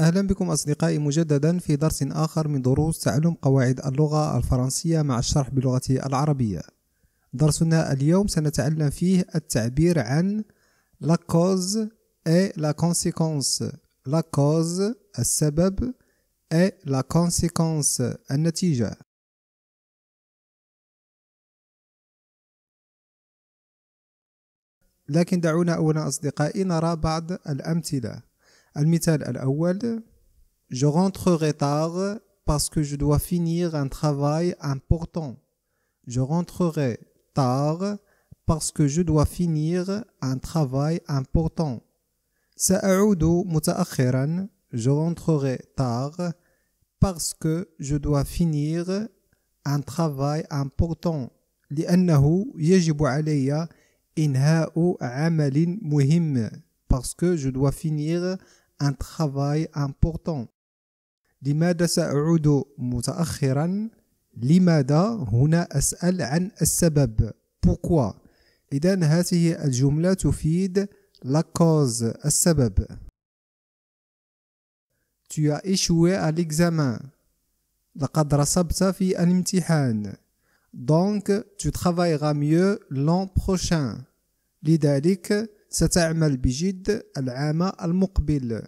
أهلا بكم أصدقائي مجددا في درس آخر من دروس تعلم قواعد اللغة الفرنسية مع الشرح باللغة العربية درسنا اليوم سنتعلم فيه التعبير عن la cause et la conséquence la cause السبب et la conséquence النتيجة لكن دعونا أولا أصدقائي نرى بعض الأمثلة je rentrerai tard parce que je dois finir un travail important. Je rentrerai tard parce que je dois finir un travail important. Je rentrerai tard parce que je dois finir un travail important. parce que je dois finir un travail important لماذا سأعود متأخرا لماذا هنا أسأل عن السبب pourquoi إذا هذه الجملة تفيد la cause السبب tu as échoué à l'examen لقد رسبت في الامتحان donc tu travailleras mieux l'an prochain لذلك ستعمل بجد العام المقبل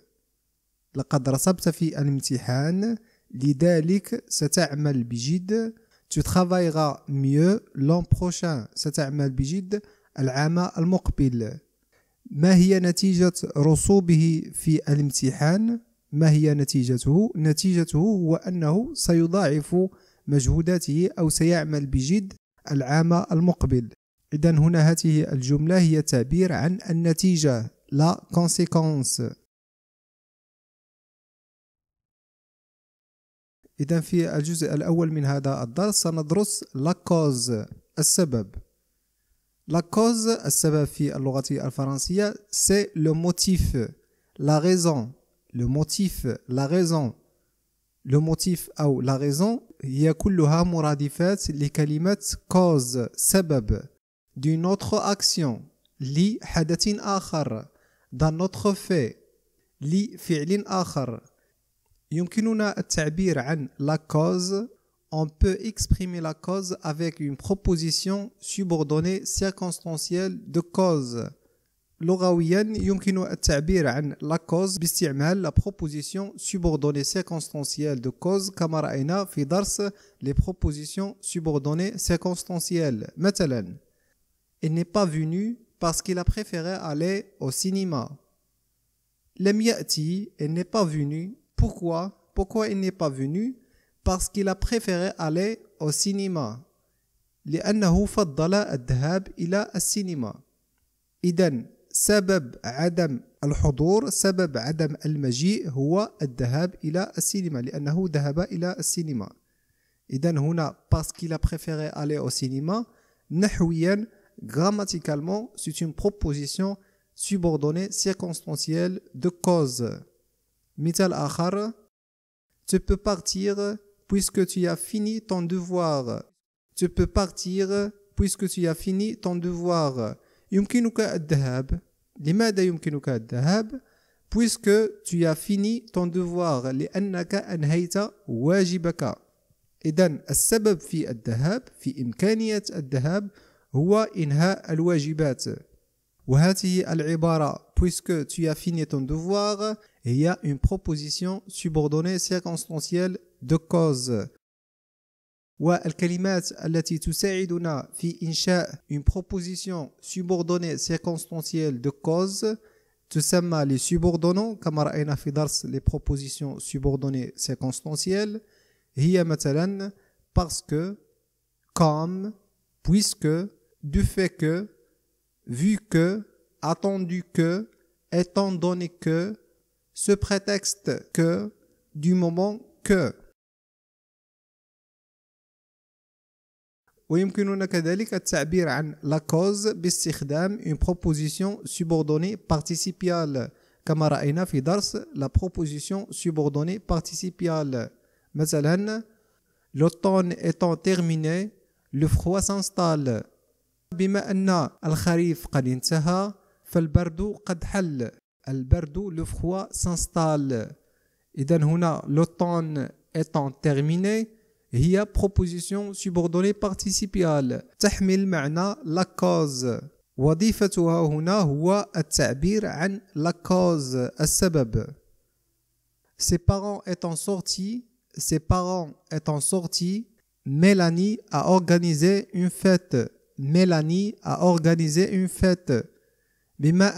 لقد رسبت في الامتحان لذلك ستعمل بجد tu travailleras mieux l'an prochain ستعمل بجد العام المقبل ما هي نتيجة رسوبه في الامتحان؟ ما هي نتيجته؟ نتيجته هو أنه سيضاعف مجهوداته أو سيعمل بجد العام المقبل إذا هنا هذه الجملة هي تعبير عن النتيجة لا كونسيكونس إذا في الجزء الأول من هذا الدرس سندرس لا كوز السبب لا كوز السبب في اللغة الفرنسية سي لو موتيف لا ريزون لو موتيف لا ريزون لو موتيف أو لا ريزون هي كلها مرادفات لكلمة كوز سبب d'une autre action li hadatin akhar dans notre fait li fi'lin akhar an la cause on peut exprimer la cause avec une proposition subordonnée circonstancielle de cause لغويا يمكن التعبير an la cause باستعمال la proposition subordonnée circonstancielle de cause Kamaraina fidars les propositions subordonnées circonstancielles مثلا Il n'est pas venu parce qu'il a préféré aller au cinéma. Lem ya'ti, il n'est pas venu. Pourquoi Pourquoi il n'est pas venu Parce qu'il a préféré aller au cinéma. لأنه فضل الذهاب إلى السينما. إذا سبب عدم الحضور سبب عدم المجيء هو الذهاب إلى السينما لأنه ذهب إلى السينما إذا هنا a préféré aller au cinéma نحويا grammaticalement, c'est une proposition subordonnée circonstancielle de cause. Mital akhar, tu peux partir puisque tu as fini ton devoir. Tu peux partir puisque tu as fini ton devoir. يمكنك الذهاب. لماذا يمكنك الذهاب؟ puisque tu as fini ton devoir لأنك أنهيت واجبك. إذن السبب في الذهاب في إمكانية الذهاب هو إنهاء الواجبات وهذه العبارة puisque tu as fini ton devoir il y a une proposition subordonnée circonstancielle de cause والكلمات التي تساعدنا في incha' une proposition subordonnée circonstancielle de cause تسمى les subordonnants كما رأينا في درس les propositions subordonnées circonstancielles هي مثلا parce que comme puisque du fait que, vu que, attendu que, étant donné que, ce prétexte que, du moment que. ويمكننا كذلك التعبير عن la cause باستخدام une proposition subordonnée participiale كما رأينا في درس la proposition subordonnée participiale مثلا l'automne étant terminé le froid s'installe بما أن الخريف قد انتهى فالبرد قد حل البرد لو froid s'installe إذا هنا l'automne étant terminé هي proposition subordonnée participiale تحمل معنى la cause وظيفتها هنا هو التعبير عن la cause السبب ses parents étant sortis ses parents étant sortis Mélanie a organisé une fête Mélanie a organisé une fête. Bima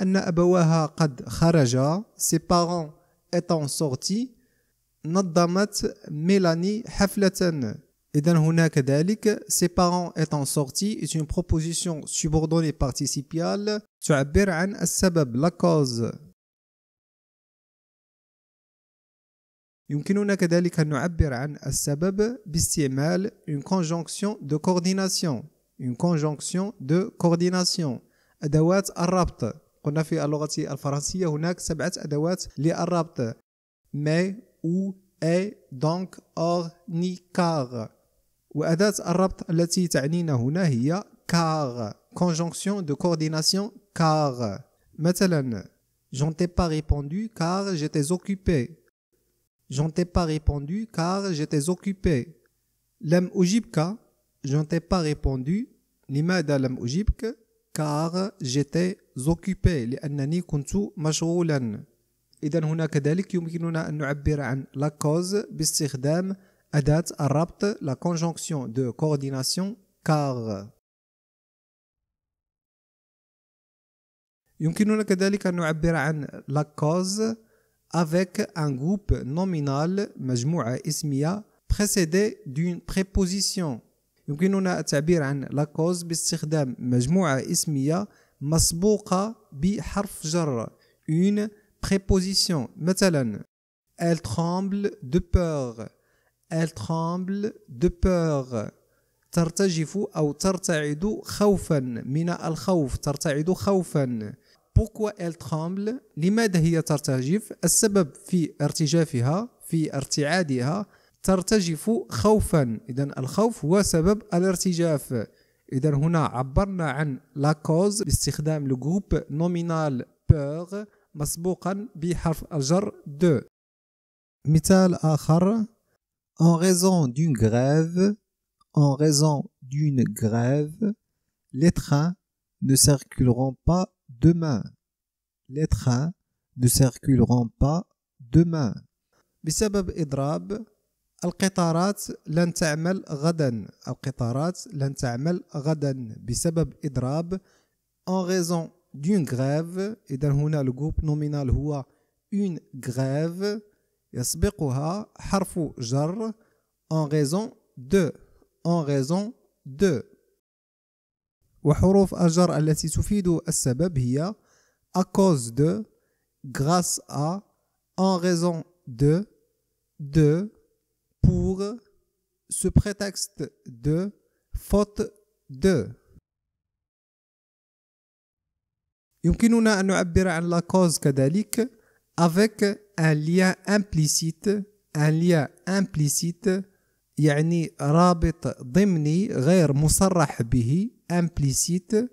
kharaja, ses parents étant sortis, نظمت ميلاني حفلة dans une ذلك ses parents étant sortis est une proposition subordonnée participiale تعبر عن السبب la cause يمكننا كذلك a نعبر عن السبب une conjonction de coordination une conjonction de coordination أدوات الربط قلنا في اللغة الفرنسية هناك سبعة أدوات للربط mais ou est donc or ni car وأداة الربط التي تعنينا هنا هي car conjonction de coordination car مثلا j'en t'ai pas répondu car j'étais occupé j'en t'ai pas répondu car j'étais occupé لم أجبك je n'ai pas répondu, ni ma da lam car j'étais occupé, li anna ni kuntu majoula. Et d'un huna kadalik, yumkinuna an nouabber an la cause, bistikdam adat arrapt, la conjonction de coordination, car. Yumkinuna kadalik an nouabber an la cause, avec un groupe nominal, majmoua ismiya, précédé d'une préposition. يمكننا التعبير عن لاكوز باستخدام مجموعة اسمية مسبوقة بحرف جر اون بريبوزيسيون مثلا elle tremble de peur elle tremble de peur ترتجف أو ترتعد خوفا من الخوف ترتعد خوفا بوكو elle tremble لماذا هي ترتجف السبب في ارتجافها في ارتعادها ترتجف خوفا إذا الخوف هو سبب الارتجاف إذا هنا عبرنا عن لا كوز باستخدام لو جروب نومينال بور مسبوقا بحرف الجر دو مثال آخر En raison d'une grève, en raison d'une grève, les trains ne circuleront pas demain. Les trains ne circuleront pas demain. بسبب إضراب القطارات لن تعمل غدا القطارات لن تعمل غدا بسبب إضراب en raison d'une grève إذا هنا الجوب نومينال هو une grève يسبقها حرف جر en raison de en raison de وحروف الجر التي تفيد السبب هي à cause de grâce à en raison de de pour ce prétexte de faute de. يمكننا أن نعبر عن la cause كذلك avec un lien implicite un lien implicite يعني رابط ضمني غير مصرح به implicite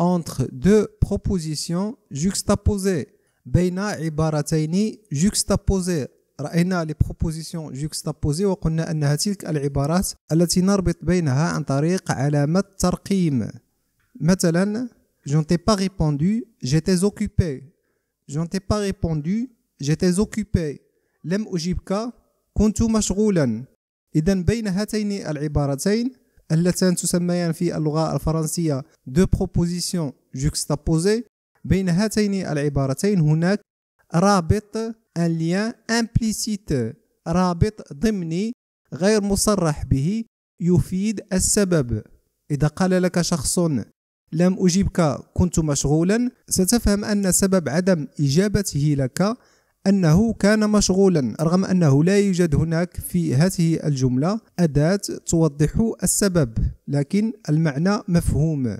entre deux propositions juxtaposées بين عبارتين juxtaposées راينا لي بروبوزيسيون جوكستابوزي وقلنا انها تلك العبارات التي نربط بينها عن طريق علامه ترقيم مثلا je تي t'ai pas répondu j'étais occupé je با t'ai pas répondu j'étais occupé لم اجبك كنت مشغولا اذا بين هاتين العبارتين اللتان تسميان في اللغه الفرنسيه دو بروبوزيسيون جوكستابوزي بين هاتين العبارتين هناك رابط ان ليان امبليسيت رابط ضمني غير مصرح به يفيد السبب إذا قال لك شخص لم أجبك كنت مشغولا ستفهم أن سبب عدم إجابته لك أنه كان مشغولا رغم أنه لا يوجد هناك في هذه الجملة أداة توضح السبب لكن المعنى مفهوم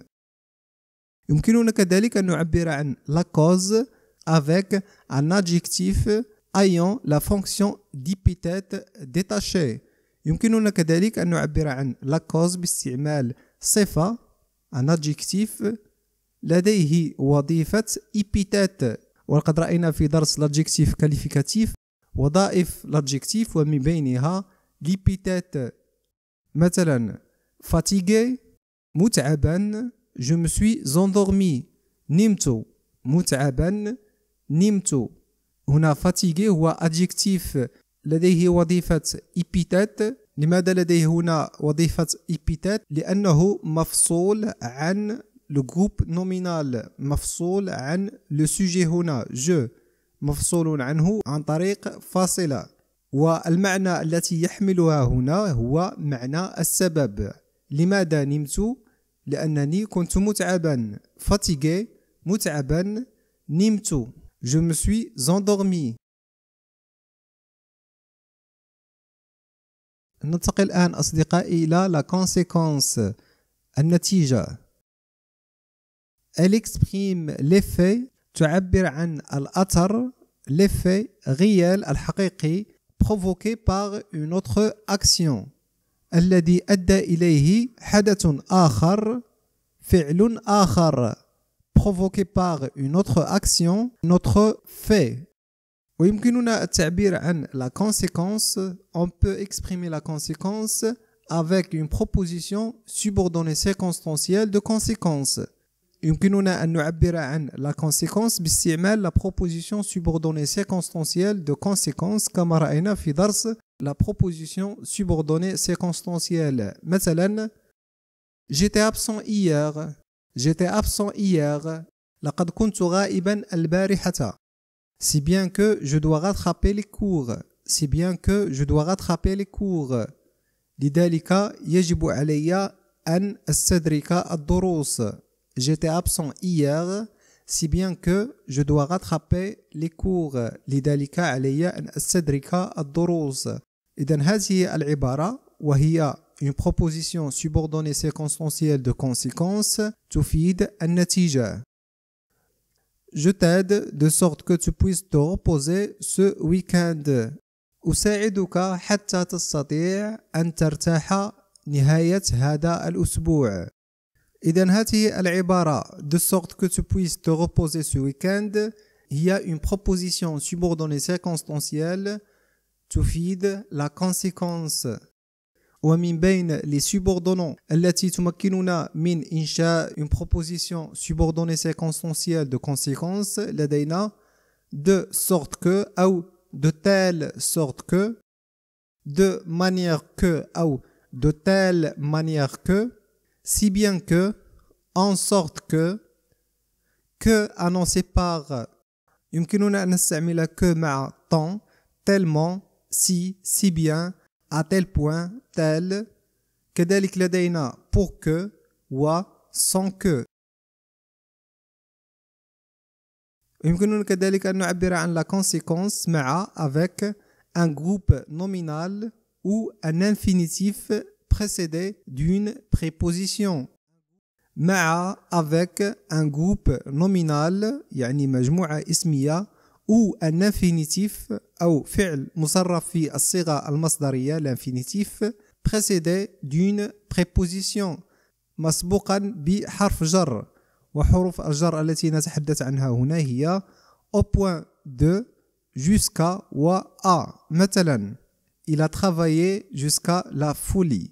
يمكننا كذلك أن نعبر عن لاكوز avec un adjectif ayant la fonction d'épithète détachée. يمكننا كذلك أن نعبر عن لا كوز باستعمال صفة ان adjectif لديه وظيفة epithet ولقد رأينا في درس الادجكتيف كاليفيكاتيف وظائف الادجكتيف ومن بينها l'epithet مثلا fatigué متعبا جو me suis endormi نمت متعبا نمت هنا فاتيغي هو أدجكتيف لديه وظيفة ايبيتات لماذا لديه هنا وظيفة ايبيتات لأنه مفصول عن لو جروب نومينال مفصول عن لو سوجي هنا جو مفصول عنه عن طريق فاصلة والمعنى التي يحملها هنا هو معنى السبب لماذا نمت لأنني كنت متعبا فاتيغي متعبا نمت Je me suis endormi. ننتقل الآن أصدقائي إلى la conséquence النتيجة. Elle exprime l'effet تعبر عن الأثر l'effet réel الحقيقي provoqué par une autre action الذي أدى إليه حدث آخر فعل آخر provoqué par une autre action, notre fait. ويمكننا la conséquence. On peut exprimer la conséquence avec une proposition subordonnée circonstancielle de conséquence. يمكننا أن exprimer la conséquence باستعمال la proposition subordonnée circonstancielle de conséquence كما رأينا في la proposition subordonnée circonstancielle. مثلا j'étais absent hier J'étais absent hier. لقد كنت غائبا البارحة. Si bien que je dois rattraper les cours. Si bien que je dois rattraper les cours. لذلك يجب علي أن أستدرك الدروس. J'étais absent hier. Si bien que je dois rattraper les cours. لذلك علي أن أستدرك الدروس. إذا هذه العبارة وهي une proposition subordonnée circonstancielle de conséquence, conséquence تفيد natija. Je t'aide de sorte que tu puisses te reposer ce week-end. أساعدك حتى تستطيع هذه العبارة de sorte que tu puisses te reposer ce week-end il y a une proposition subordonnée circonstancielle تفيد la conséquence ومن بين les subordonnants التي تمكننا من une proposition subordonnée circonstancielle de conséquence لدينا de sorte que ou « de telle sorte que de manière que ou « de telle manière que si bien que en sorte que que annoncé par يمكننا أن utiliser « que ma tant tellement si si bien à tel point tel que كذلك a pour que ou sans que يمكننا كذلك نعبر la conséquence مع avec un groupe nominal ou un infinitif précédé d'une préposition مع avec un groupe nominal يعني مجموعة اسمية او الانفينيتيف او فعل مصرف في الصيغه المصدريه الانفينيتيف précédé d'une préposition مسبوقا بحرف جر وحروف الجر التي نتحدث عنها هنا هي au point de jusqu'à و à مثلا il a travaillé jusqu'à la folie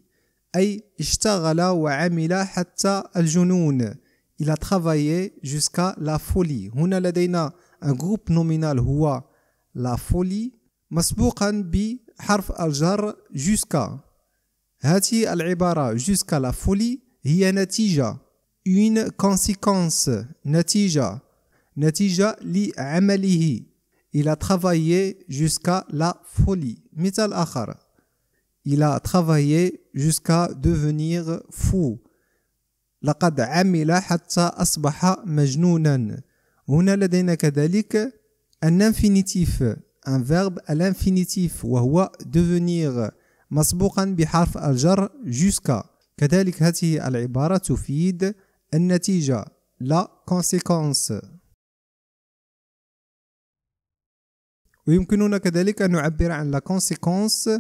أي اشتغل وعمل حتى الجنون il a travaillé jusqu'à la folie هنا لدينا جروب نومينال هو لا فولي مسبوقا بحرف الجر جوسكا هذه العبارة جوسكا لا فولي هي نتيجة une conséquence نتيجة نتيجة لعمله Il a travaillé jusqu'à la folie. مثال اخر Il a travaillé jusqu'à devenir fou. لقد عمل حتى أصبح مجنونا. هنا لدينا كذلك الانفينيتيف ان فيرب الانفينيتيف وهو devenir مسبوقا بحرف الجر جوسكا كذلك هذه العبارة تفيد النتيجة لا كونسيكونس ويمكننا كذلك أن نعبر عن لا كونسيكونس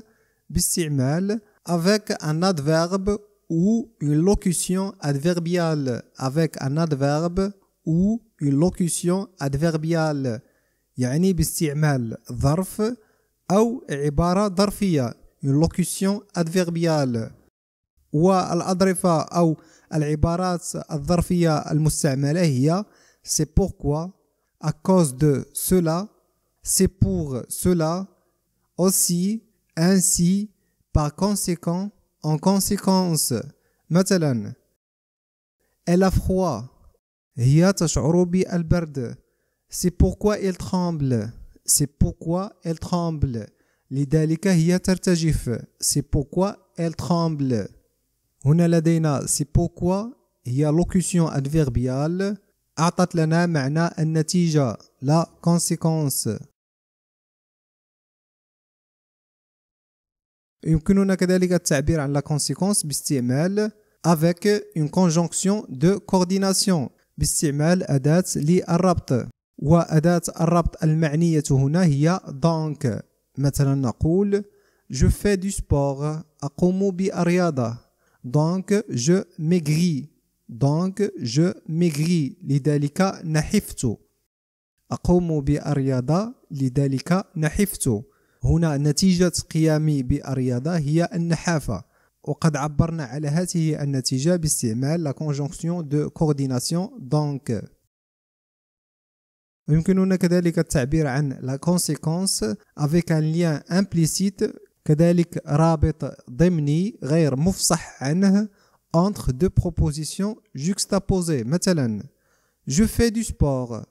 باستعمال avec un adverbe ou une locution adverbiale avec un adverbe ou une locution adverbiale يعني باستعمال ظرف أو عبارة ظرفية une locution adverbiale والأظرفة أو العبارات الظرفية المستعملة هي c'est pourquoi à cause de cela c'est pour cela aussi ainsi par conséquent en conséquence مثلا elle a froid هي تشعر بالبرد سي بوركوا ايل تخامبل سي بوركوا إل تخامبل لذلك هي ترتجف سي بوركوا ايل تخامبل هنا لدينا سي بوكوا هي لوكوسيون ادفيربيال أعطت لنا معنى النتيجة لا كونسيكونس يمكننا كذلك التعبير عن لا كونسيكونس باستعمال avec une conjonction de coordination باستعمال أداة للربط وأداة الربط المعنية هنا هي دونك مثلا نقول je fais du sport أقوم بالرياضة donc je maigris donc je maigris لذلك نحفت أقوم بالرياضة لذلك نحفت هنا نتيجة قيامي بالرياضة هي النحافة وقد عبرنا على هذه النتيجة باستعمال لا كونجونكسيون دو كورديناسيون دونك ويمكننا كذلك التعبير عن لا كونسيكونس افيك ان ليان امبليسيت كذلك رابط ضمني غير مفصح عنه entre دو بروبوزيسيون جوكستابوزي مثلا je fais du sport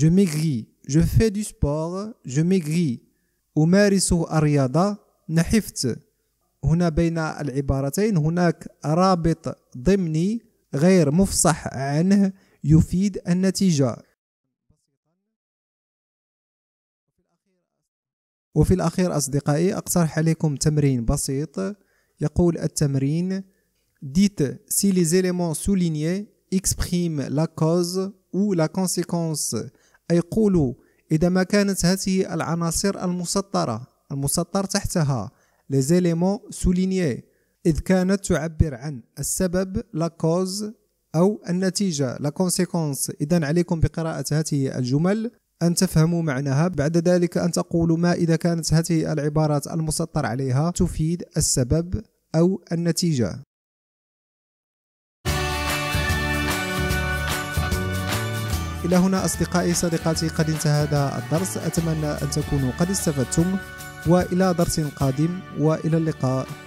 je maigris je fais du sport je maigris أمارس الرياضة نحفت هنا بين العبارتين هناك رابط ضمني غير مفصح عنه يفيد النتيجة وفي الأخير أصدقائي أقترح عليكم تمرين بسيط يقول التمرين ديت سي لي زيليمون سوليني اكسبريم لا كوز او لا كونسيكونس أي قولوا إذا ما كانت هذه العناصر المسطرة المسطر تحتها ليزيليمون سولينيي إذ كانت تعبر عن السبب لا كوز أو النتيجة لا كونسيكونس إذا عليكم بقراءة هذه الجمل أن تفهموا معناها بعد ذلك أن تقولوا ما إذا كانت هذه العبارات المسطر عليها تفيد السبب أو النتيجة إلى هنا أصدقائي صديقاتي قد انتهى هذا الدرس أتمنى أن تكونوا قد استفدتم والى درس قادم والى اللقاء